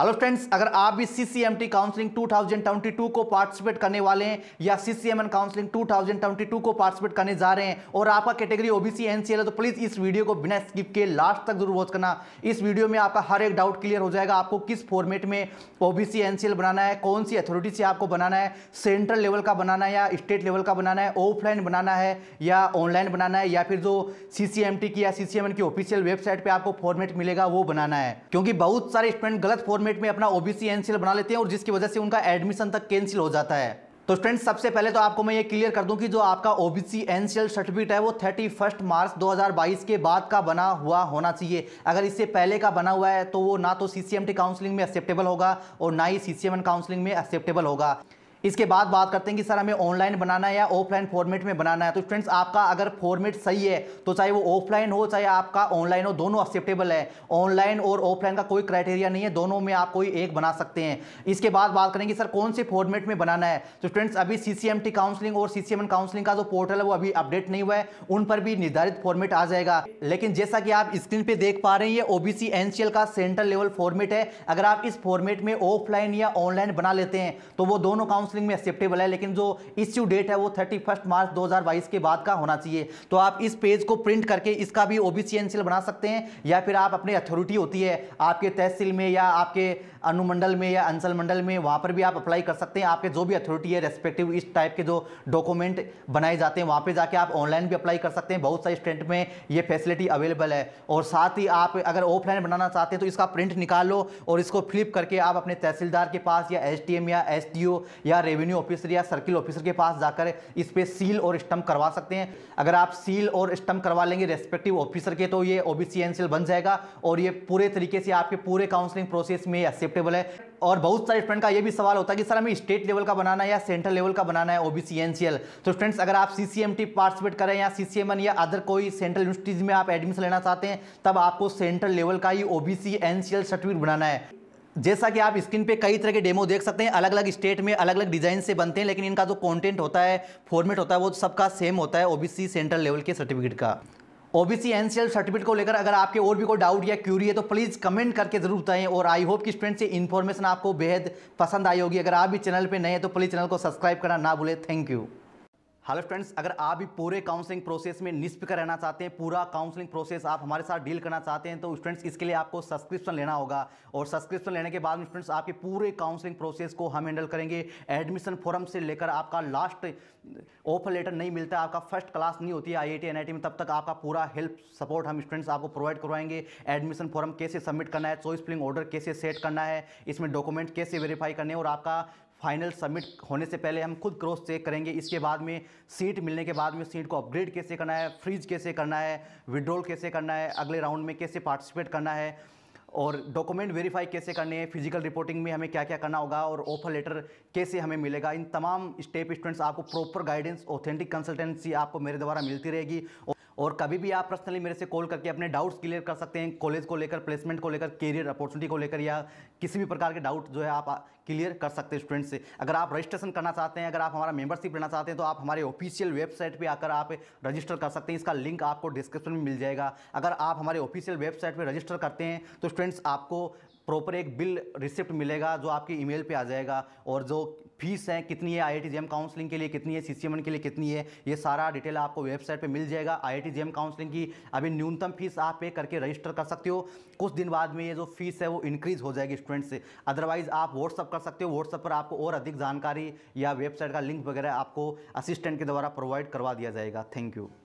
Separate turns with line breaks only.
hello friends अगर आप भी C C M T two thousand twenty two को पार्टिसिपेट करने वाले हैं या C C M N twenty two को पार्टिसिपेट करने जा रहे हैं और आपका कैटेगरी ओबीसी एनसीएल है तो प्लीज़ इस वीडियो को बिना स्किप के लास्ट तक जरूर वॉच करना इस वीडियो में आपका हर एक डाउट क्लियर हो जाएगा आपको किस फॉर्मेट में ओबीसी एनसीएल बनाना है कौन सी अथॉरिटी से आपको बनाना है सेंट्रल लेवल का बनाना है या स्टेट लेवल का बनाना है ऑफलाइन बनाना है या ऑनलाइन बनाना है या फिर जो सी सी एम टी की या सी सी एम एन की ऑफिशियल वेबसाइट पर आपको फॉर्मेट मिलेगा वो बनाना है क्योंकि बहुत सारे स्टूडेंट गलत फॉर्मेट फॉर्मेट में अपना ओबीसी एनसीएल बना लेते हैं और जिसकी वजह से उनका एडमिशन तक कैंसिल हो जाता है तो स्टूडेंट्स सबसे पहले तो आपको मैं ये क्लियर कर दूं कि जो आपका ओबीसी एनसीएल सर्टिफिकेट है वो 31 मार्च 2022 के बाद का बना हुआ होना चाहिए अगर इससे पहले का बना हुआ है तो वो ना तो सीसीएमटी काउंसलिंग में एक्सेप्टेबल होगा और ना ही सीसीएमएन काउंसलिंग में एक्सेप्टेबल होगा इसके बाद बात करते हैं कि सर हमें ऑनलाइन बनाना है या ऑफलाइन फॉर्मेट में बनाना है तो फ्रेंड्स आपका अगर फॉर्मेट सही है तो चाहे वो ऑफलाइन हो चाहे आपका ऑनलाइन हो दोनों एक्सेप्टेबल है ऑनलाइन और ऑफलाइन का कोई क्राइटेरिया नहीं है दोनों में आप कोई एक बना सकते हैं इसके बाद बात करेंगे सर कौन से फॉर्मेट में बनाना है तो फ्रेंड्स अभी सी काउंसलिंग और सी काउंसलिंग का जो पोर्टल है वो अभी अपडेट नहीं हुआ है उन पर भी निर्धारित फॉर्मेट आ जाएगा लेकिन जैसा कि आप स्क्रीन पर देख पा रहे हैं ये ओबीसी एनसीएल का सेंट्रल लेवल फॉर्मेट है अगर आप इस फॉर्मेट में ऑफलाइन या ऑनलाइन बना लेते हैं तो वो दोनों काउंसिल काउंसलिंग में एक्सेप्टेबल है लेकिन जो इश्यू डेट है वो थर्टी फर्स्ट मार्च बाईस के बाद का होना चाहिए तो आप इस पेज को प्रिंट करके इसका भी ओबीसी एनसीएल बना सकते हैं या फिर आप अपनी अथॉरिटी होती है आपके तहसील में या आपके अनुमंडल में या अंचल मंडल में वहां पर भी आप अप्लाई कर सकते हैं आपके जो भी अथॉरिटी है रेस्पेक्टिव इस टाइप के जो डॉक्यूमेंट बनाए जाते हैं वहां पर जाके आप ऑनलाइन भी अप्लाई कर सकते हैं बहुत सारे स्टेंट में ये फैसिलिटी अवेलेबल है और साथ ही आप अगर ऑफलाइन बनाना चाहते हैं तो इसका प्रिंट निकाल लो और इसको फ्लिप करके आप अपने तहसीलदार के पास या एस या एस या या रेवेन्यू ऑफिसर या सर्किल ऑफिसर के पास जाकर इस पर सील और स्टम्प करवा सकते हैं अगर आप सील और स्टम्प करवा लेंगे रेस्पेक्टिव ऑफिसर के तो ये ओबीसी एनसीएल बन जाएगा और ये पूरे तरीके से आपके पूरे काउंसलिंग प्रोसेस में एक्सेप्टेबल है और बहुत सारे स्टूडेंट का ये भी सवाल होता है कि सर हमें स्टेट लेवल का बनाना है या सेंट्रल लेवल का बनाना है ओबीसी एनसीएल तो स्टूडेंट्स अगर आप सीसीएमटी पार्टिसिपेट करें या सीसीएमएन या अदर कोई सेंट्रल यूनिवर्सिटीज में आप एडमिशन लेना चाहते हैं तब आपको सेंट्रल लेवल का ही ओबीसी एनसीएल सर्टिफिकेट बनाना है जैसा कि आप स्क्रीन पे कई तरह के डेमो देख सकते हैं अलग अलग स्टेट में अलग अलग डिज़ाइन से बनते हैं लेकिन इनका जो कंटेंट होता है फॉर्मेट होता है वो सबका सेम होता है ओबीसी सेंट्रल लेवल के सर्टिफिकेट का ओबीसी एनसीएल सर्टिफिकेट को लेकर अगर आपके और भी कोई डाउट या क्यूरी है तो प्लीज़ कमेंट करके जरूर बताएं और आई होप कि स्टूडेंट से इन्फॉर्मेशन आपको बेहद पसंद आई होगी अगर आप भी चैनल पर नए हैं तो प्लीज़ चैनल को सब्सक्राइब करना ना भूलें थैंक यू हेलो फ्रेंड्स अगर आप भी पूरे काउंसलिंग प्रोसेस में निष्पक्ष रहना चाहते हैं पूरा काउंसलिंग प्रोसेस आप हमारे साथ डील करना चाहते हैं तो स्टूडेंट्स इसके लिए आपको सब्सक्रिप्शन लेना होगा और सब्सक्रिप्शन लेने के बाद में स्टूडेंट्स आपके पूरे काउंसलिंग प्रोसेस को हम हैंडल करेंगे एडमिशन फॉर्म से लेकर आपका लास्ट ऑफर लेटर नहीं मिलता आपका फर्स्ट क्लास नहीं होती है आई आई में तब तक आपका पूरा हेल्प सपोर्ट हम स्टूडेंट्स आपको प्रोवाइड करवाएंगे एडमिशन फॉर्म कैसे सबमिट करना है चॉइस फिलिंग ऑर्डर कैसे सेट करना है इसमें डॉक्यूमेंट कैसे वेरीफाई करने और आपका फाइनल सबमिट होने से पहले हम खुद क्रॉस चेक करेंगे इसके बाद में सीट मिलने के बाद में सीट को अपग्रेड कैसे करना है फ्रीज कैसे करना है विड्रॉल कैसे करना है अगले राउंड में कैसे पार्टिसिपेट करना है और डॉक्यूमेंट वेरीफाई कैसे करने हैं फिजिकल रिपोर्टिंग में हमें क्या क्या करना होगा और ऑफर लेटर कैसे हमें मिलेगा इन तमाम स्टेप स्टूडेंट्स आपको प्रॉपर गाइडेंस ऑथेंटिक कंसल्टेंसी आपको मेरे द्वारा मिलती रहेगी और और कभी भी आप पर्सनली मेरे से कॉल करके अपने डाउट्स क्लियर कर सकते हैं कॉलेज को लेकर प्लेसमेंट को लेकर करियर अपॉर्चुनिटी को लेकर या किसी भी प्रकार के डाउट जो है आप क्लियर कर सकते हैं स्टूडेंट से अगर आप रजिस्ट्रेशन करना चाहते हैं अगर आप हमारा मेंबरशिप लेना चाहते हैं तो आप हमारे ऑफिशियल वेबसाइट पर आकर आप रजिस्टर कर सकते हैं इसका लिंक आपको डिस्क्रिप्शन में मिल जाएगा अगर आप हमारे ऑफिशियल वेबसाइट पर रजिस्टर करते हैं तो स्टूडेंट्स आपको प्रॉपर एक बिल रिसिप्ट मिलेगा जो आपकी ईमेल पे आ जाएगा और जो फीस है कितनी है आई आई काउंसलिंग के लिए कितनी है सी के लिए कितनी है ये सारा डिटेल आपको वेबसाइट पर मिल जाएगा आई आई काउंसलिंग की अभी न्यूनतम फीस आप पे करके रजिस्टर कर सकते हो कुछ दिन बाद में ये जो फीस है वो इंक्रीज़ हो जाएगी स्टूडेंट से अदरवाइज़ आप व्हाट्सअप कर सकते हो व्हाट्सअप पर आपको और अधिक जानकारी या वेबसाइट का लिंक वगैरह आपको असिस्टेंट के द्वारा प्रोवाइड करवा दिया जाएगा थैंक यू